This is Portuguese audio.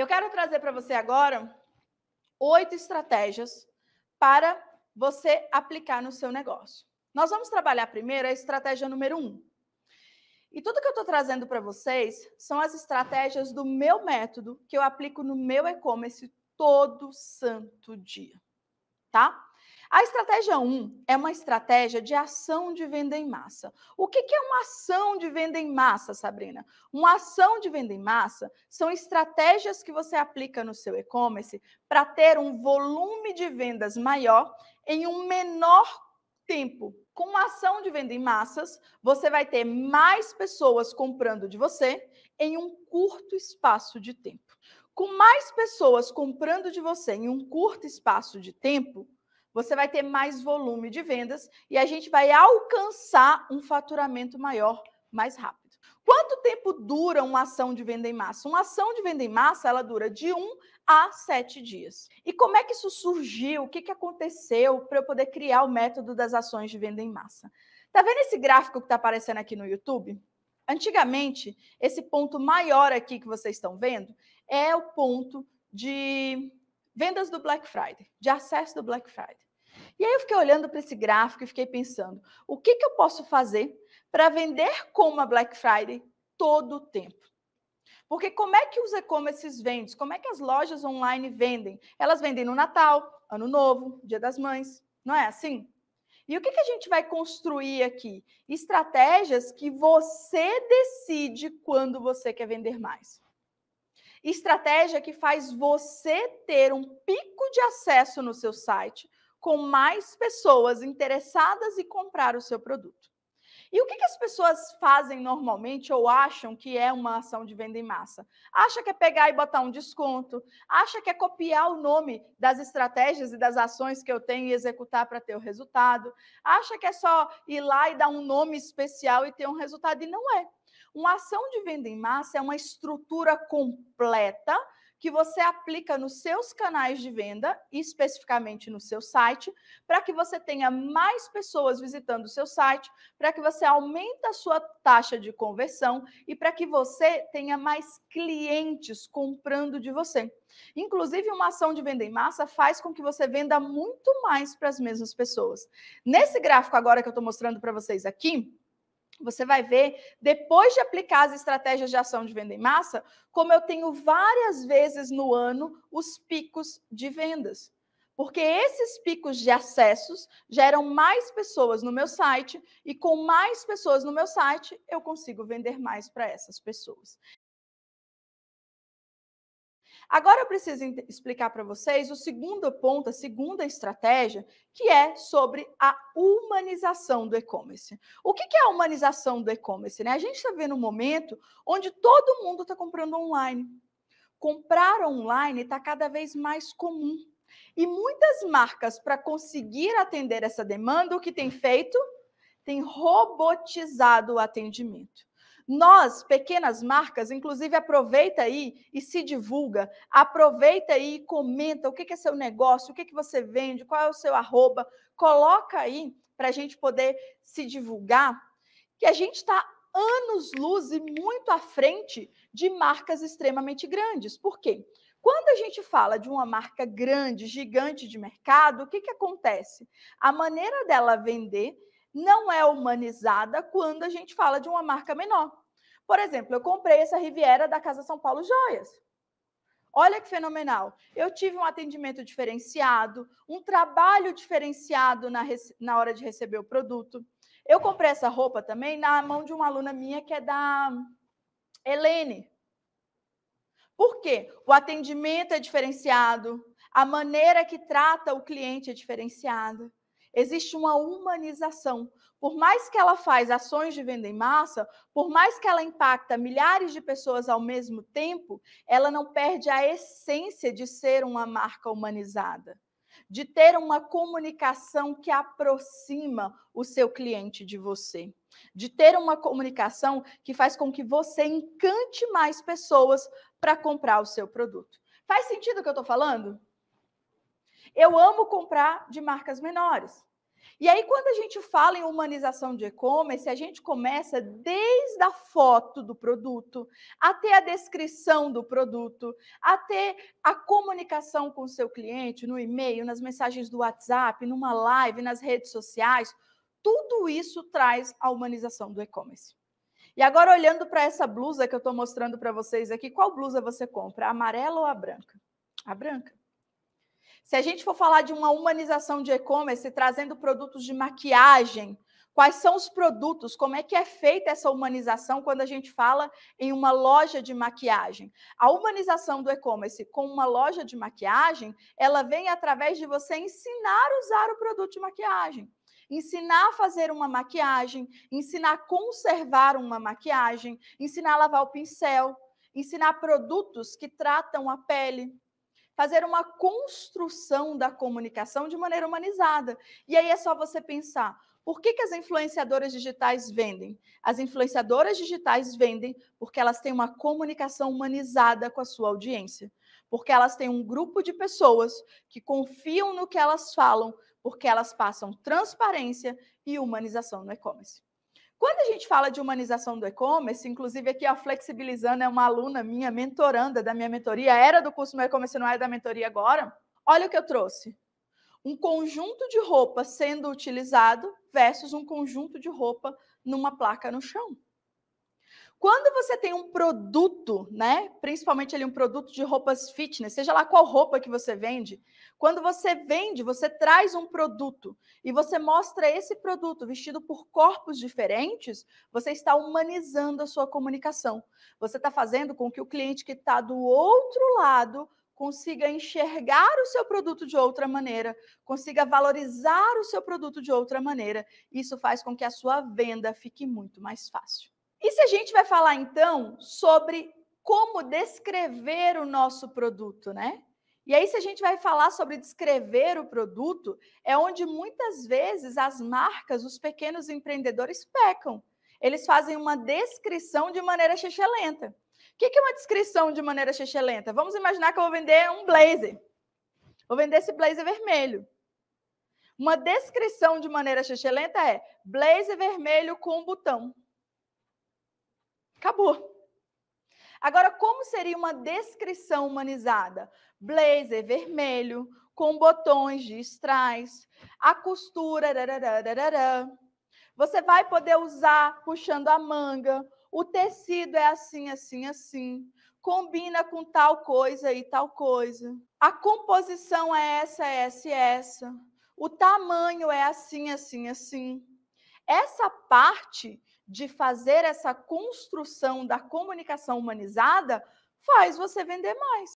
eu quero trazer para você agora oito estratégias para você aplicar no seu negócio. Nós vamos trabalhar primeiro a estratégia número um. E tudo que eu estou trazendo para vocês são as estratégias do meu método que eu aplico no meu e-commerce todo santo dia, tá? A estratégia 1 um é uma estratégia de ação de venda em massa. O que, que é uma ação de venda em massa, Sabrina? Uma ação de venda em massa são estratégias que você aplica no seu e-commerce para ter um volume de vendas maior em um menor tempo. Com uma ação de venda em massas, você vai ter mais pessoas comprando de você em um curto espaço de tempo. Com mais pessoas comprando de você em um curto espaço de tempo, você vai ter mais volume de vendas e a gente vai alcançar um faturamento maior mais rápido. Quanto tempo dura uma ação de venda em massa? Uma ação de venda em massa, ela dura de 1 a 7 dias. E como é que isso surgiu? O que, que aconteceu para eu poder criar o método das ações de venda em massa? Tá vendo esse gráfico que está aparecendo aqui no YouTube? Antigamente, esse ponto maior aqui que vocês estão vendo é o ponto de vendas do Black Friday, de acesso do Black Friday. E aí eu fiquei olhando para esse gráfico e fiquei pensando: o que, que eu posso fazer para vender como a Black Friday todo o tempo? Porque como é que os e-commerces vendem? Como é que as lojas online vendem? Elas vendem no Natal, Ano Novo, Dia das Mães, não é assim? E o que, que a gente vai construir aqui? Estratégias que você decide quando você quer vender mais. Estratégia que faz você ter um pico de acesso no seu site com mais pessoas interessadas em comprar o seu produto. E o que, que, as pessoas fazem normalmente ou acham que é uma ação de venda em massa? Acha que é pegar e botar um desconto, acha que é copiar o nome das estratégias e das ações que eu tenho e executar para ter o resultado, acha que é só ir lá e dar um nome especial e ter um resultado, e não é. Uma ação de venda em massa é uma estrutura completa que você aplica nos seus canais de venda, especificamente no seu site, para que você tenha mais pessoas visitando o seu site, para que você aumente a sua taxa de conversão e para que você tenha mais clientes comprando de você. Inclusive, uma ação de venda em massa faz com que você venda muito mais para as mesmas pessoas. Nesse gráfico agora que eu estou mostrando para vocês aqui, você vai ver, depois de aplicar as estratégias de ação de venda em massa, como eu tenho várias vezes no ano os picos de vendas. Porque esses picos de acessos geram mais pessoas no meu site, e com mais pessoas no meu site, eu consigo vender mais para essas pessoas. Agora eu preciso explicar para vocês o segundo ponto, a segunda estratégia, que é sobre a humanização do e-commerce. O que é a humanização do e-commerce? Né? A gente está vendo um momento onde todo mundo está comprando online. Comprar online está cada vez mais comum. E muitas marcas, para conseguir atender essa demanda, o que tem feito? Tem robotizado o atendimento. Nós, pequenas marcas, inclusive aproveita aí e se divulga, aproveita aí e comenta o que é seu negócio, o que, é que você vende, qual é o seu arroba, coloca aí para a gente poder se divulgar, que a gente está anos luz e muito à frente de marcas extremamente grandes. Por quê? Quando a gente fala de uma marca grande, gigante de mercado, o que, que acontece? A maneira dela vender não é humanizada quando a gente fala de uma marca menor. Por exemplo, eu comprei essa Riviera da Casa São Paulo Joias. Olha que fenomenal. Eu tive um atendimento diferenciado, um trabalho diferenciado na, na hora de receber o produto. Eu comprei essa roupa também na mão de uma aluna minha que é da Helene. Por quê? O atendimento é diferenciado, a maneira que trata o cliente é diferenciada existe uma humanização. Por mais que ela faz ações de venda em massa, por mais que ela impacta milhares de pessoas ao mesmo tempo, ela não perde a essência de ser uma marca humanizada, de ter uma comunicação que aproxima o seu cliente de você, de ter uma comunicação que faz com que você encante mais pessoas para comprar o seu produto. Faz sentido o que eu estou falando? Eu amo comprar de marcas menores. E aí, quando a gente fala em humanização de e-commerce, a gente começa desde a foto do produto, até a descrição do produto, até a comunicação com o seu cliente no e-mail, nas mensagens do WhatsApp, numa live, nas redes sociais. Tudo isso traz a humanização do e-commerce. E agora, olhando para essa blusa que eu estou mostrando para vocês aqui, qual blusa você compra? A amarela ou a branca? A branca. Se a gente for falar de uma humanização de e-commerce, trazendo produtos de maquiagem, quais são os produtos, como é que é feita essa humanização quando a gente fala em uma loja de maquiagem. A humanização do e-commerce com uma loja de maquiagem, ela vem através de você ensinar a usar o produto de maquiagem. Ensinar a fazer uma maquiagem, ensinar a conservar uma maquiagem, ensinar a lavar o pincel, ensinar produtos que tratam a pele, fazer uma construção da comunicação de maneira humanizada. E aí é só você pensar. Por que, que as influenciadoras digitais vendem? As influenciadoras digitais vendem porque elas têm uma comunicação humanizada com a sua audiência, porque elas têm um grupo de pessoas que confiam no que elas falam, porque elas passam transparência e humanização no e-commerce. Quando a gente fala de humanização do e-commerce, inclusive aqui, a flexibilizando, é uma aluna minha, mentoranda da minha mentoria, era do curso do e-commerce, não é da mentoria agora. Olha o que eu trouxe. Um conjunto de roupa sendo utilizado versus um conjunto de roupa numa placa no chão. Quando você tem um produto, né? Principalmente ali um produto de roupas fitness, seja lá qual roupa que você vende, quando você vende, você traz um produto e você mostra esse produto vestido por corpos diferentes, você está humanizando a sua comunicação. Você está fazendo com que o cliente que está do outro lado consiga enxergar o seu produto de outra maneira, consiga valorizar o seu produto de outra maneira. Isso faz com que a sua venda fique muito mais fácil. E se a gente vai falar então sobre como descrever o nosso produto, né? E aí, se a gente vai falar sobre descrever o produto, é onde muitas vezes as marcas, os pequenos empreendedores pecam. Eles fazem uma descrição de maneira chechelenta. O que é uma descrição de maneira chechelenta? Vamos imaginar que eu vou vender um blazer. Vou vender esse blazer vermelho. Uma descrição de maneira chechelenta é blazer vermelho com botão. Acabou. Agora, como seria uma descrição humanizada? Blazer vermelho, com botões de strass, a costura. Você vai poder usar puxando a manga. O tecido é assim, assim, assim. Combina com tal coisa e tal coisa. A composição é essa, é essa e é essa. O tamanho é assim, assim, assim. Essa parte de fazer essa construção da comunicação humanizada faz você vender mais.